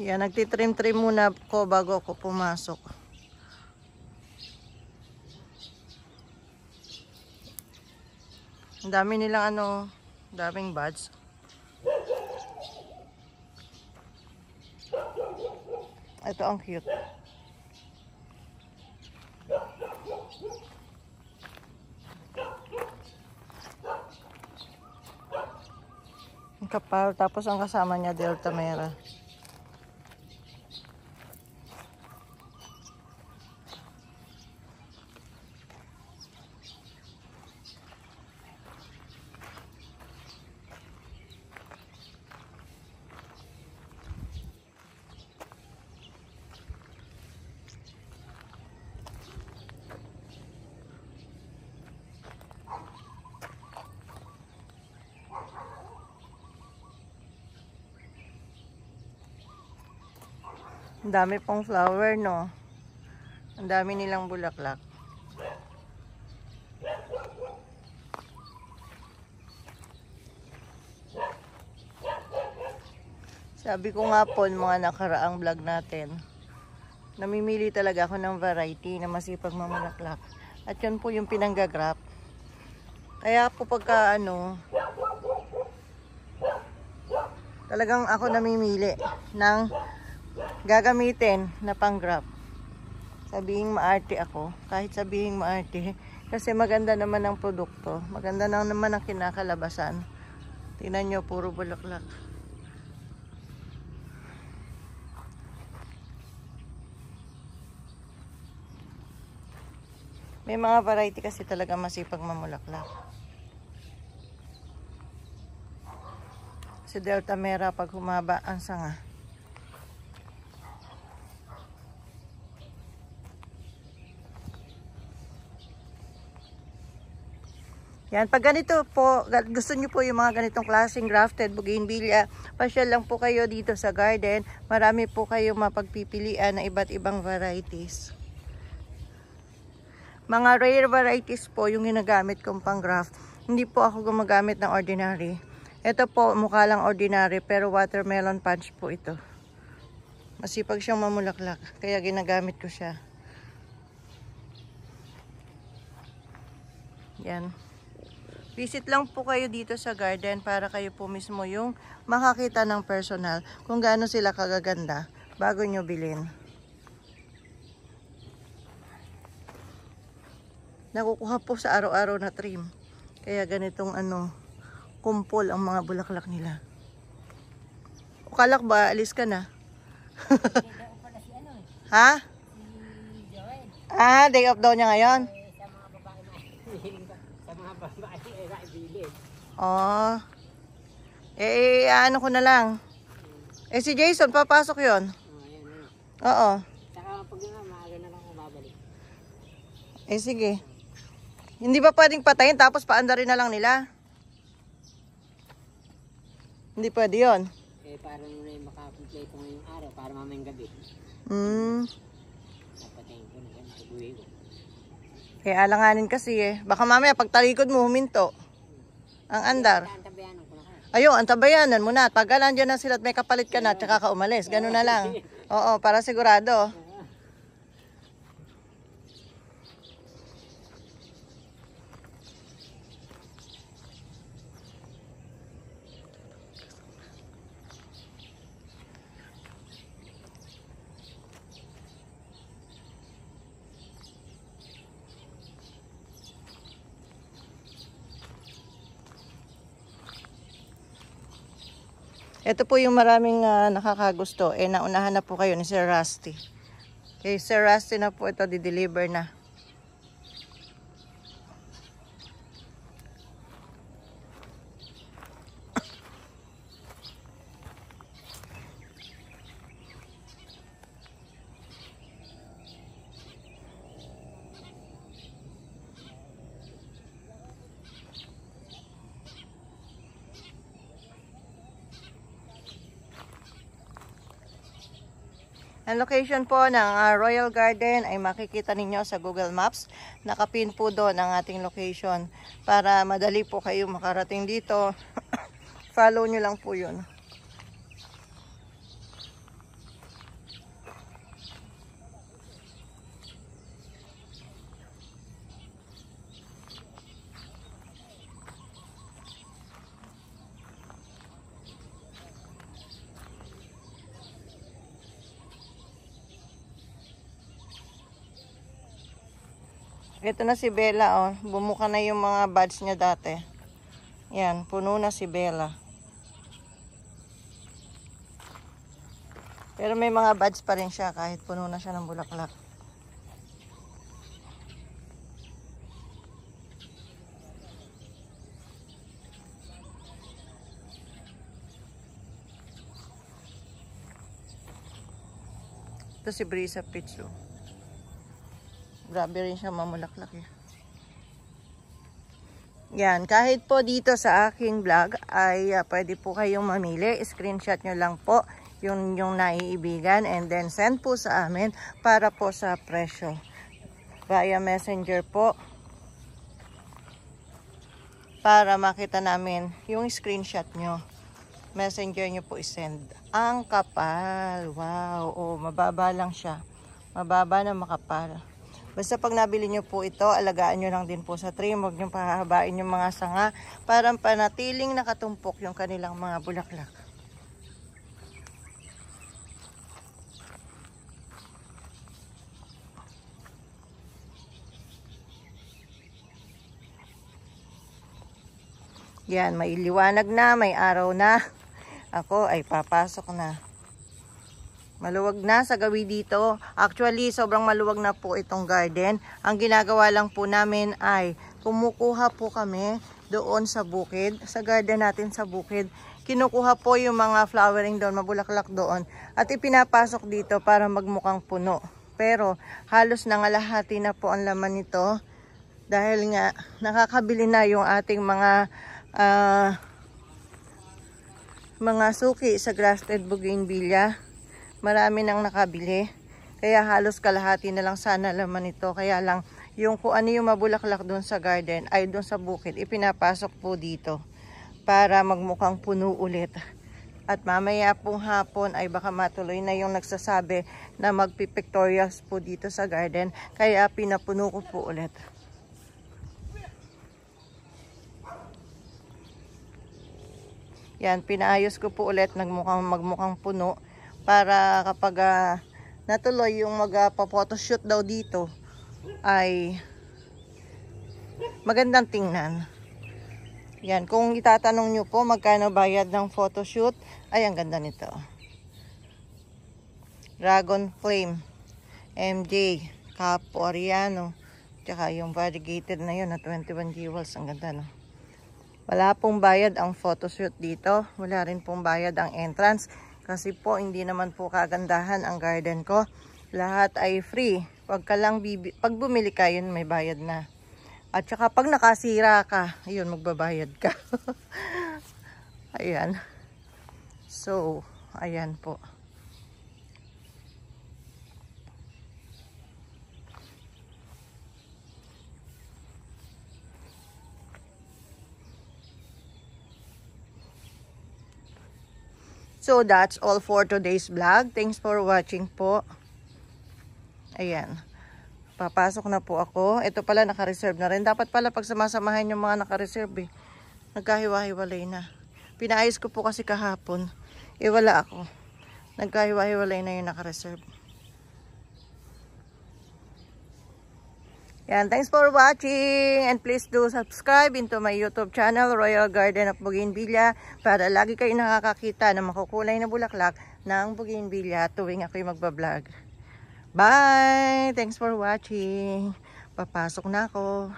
Yan, nagtitrim-trim muna ko bago ko pumasok. Ang dami nilang ano, daming buds. Ito ang cute. kapal, tapos ang kasama niya, Delta Mera. Ang dami pong flower, no? Ang dami nilang bulaklak. Sabi ko nga po mga nakaraang vlog natin, namimili talaga ako ng variety na masipag mamulaklak. At yun po yung pinanggagrap. Kaya po pagka ano, talagang ako namimili ng gagamitin na pang-grab. Sabihin maarte ako. Kahit sabihin maarte. Kasi maganda naman ang produkto. Maganda naman ang kinakalabasan. Tingnan nyo, puro bulaklak. May mga variety kasi talaga masipag mamulaklak. Si Delta Mera pag humaba ang sanga. Yan, pag ganito po, gusto nyo po yung mga ganitong klaseng grafted bougainvillea, pasyal lang po kayo dito sa garden. Marami po kayong mapagpipilian ng iba't ibang varieties. Mga rare varieties po yung ginagamit kong pang-graft. Hindi po ako gumagamit ng ordinary. Ito po, mukha lang ordinary, pero watermelon punch po ito. Masipag siyang mamulaklak, kaya ginagamit ko siya. Yan. Visit lang po kayo dito sa garden para kayo po mismo yung makakita ng personal kung gaano sila kagaganda bago nyo bilhin. Nakukuha po sa araw-araw na trim. Kaya ganitong ano, kumpol ang mga bulaklak nila. Ukalak ba, alis ka na? Ano, eh. ha? Ah, day off daw niya ngayon? Oh. Eh, eh, ano ko na lang. Eh, si Jason, papasok yon. Oh, Oo. Saka pag na lang babalik. Eh, sige. Hindi ba pwedeng patayin tapos paandarin na lang nila? Hindi pwede yon. Eh, para nyo na yung makakomplay ko ngayong araw para mamayang gabi. Hmm. Napatayin ko na yan, pag-uwi ko. Eh, alanganin kasi eh. Baka mamaya pag talikod mo, huminto. Ang andar. Ayun, antabayanan mo na. Tagalan dyan na sila at may kapalit ka na, tsaka ka umalis. Ganun na lang. Oo, para sigurado. Ito po yung maraming uh, nakakagusto. Eh, naunahan na po kayo ni Sir Rusty. Okay, Sir Rusty na po ito, di-deliver na. Ang location po ng uh, Royal Garden ay makikita ninyo sa Google Maps. Nakapin po doon ang ating location para madali po kayo makarating dito. Follow nyo lang po yun. Ito na si Bella, oh. Bumuka na yung mga buds niya dati. Yan, puno na si Bella. Pero may mga buds pa rin siya kahit puno na siya ng bulaklak. Ito si Brisa Pitsu. Grabe rin siya mamulaklak eh. Yan, kahit po dito sa aking vlog ay uh, pwede po kayong mamili. Screenshot nyo lang po yung, yung naiibigan and then send po sa amin para po sa presyo. Via messenger po para makita namin yung screenshot nyo. Messenger nyo po isend. Ang kapal! Wow! Oh, mababa lang siya. Mababa na makapal. Basta pag nabili nyo po ito, alagaan nyo lang din po sa trim. Huwag nyo pahahabain yung mga sanga para panatiling nakatumpok yung kanilang mga bulaklak. Yan, may liwanag na, may araw na. Ako ay papasok na. Maluwag na sa gawi dito. Actually, sobrang maluwag na po itong garden. Ang ginagawa lang po namin ay kumukuha po kami doon sa bukid, sa garden natin sa bukid. Kinukuha po yung mga flowering doon, mabulaklak doon. At ipinapasok dito para magmukhang puno. Pero halos nangalahati na po ang laman nito. Dahil nga nakakabili na yung ating mga uh, mga suki sa grafted bougainvillea marami nang nakabili. Kaya halos kalahati na lang sana laman ito. Kaya lang, yung kung ano yung mabulaklak doon sa garden, ay doon sa bukid, ipinapasok po dito para magmukhang puno ulit. At mamaya pong hapon ay baka matuloy na yung nagsasabi na magpipictorials po dito sa garden. Kaya pinapuno ko po ulit. Yan, pinaayos ko po ulit, nagmukhang magmukhang puno para kapag uh, natuloy yung magpa-photoshoot ah, uh, daw dito ay magandang tingnan. Yan, kung itatanong nyo po magkano bayad ng photoshoot, ay ang ganda nito. Dragon Flame, MJ, Cap Oriano, tsaka yung variegated na yun na 21 jewels, ang ganda no. Wala pong bayad ang photoshoot dito, wala rin pong bayad ang entrance. Kasi po, hindi naman po kagandahan ang garden ko. Lahat ay free. Pag, ka lang pag bumili ka, yun may bayad na. At saka pag nakasira ka, ayun magbabayad ka. ayan. So, ayan po. So, that's all for today's vlog. Thanks for watching po. Ayan. Papasok na po ako. Ito pala, nakareserve na rin. Dapat pala pag samasamahan yung mga nakareserve eh. Nagkahiwa-hiwalay na. Pinaayos ko po kasi kahapon. Iwala eh, ako. Nagkahiwa-hiwalay na yung nakareserve. Yan, thanks for watching and please do subscribe into my YouTube channel, Royal Garden of Bougainvillea para lagi kayo nakakakita ng makukulay na bulaklak ng Bougainvillea tuwing ako'y magbablog. Bye! Thanks for watching. Papasok na ako.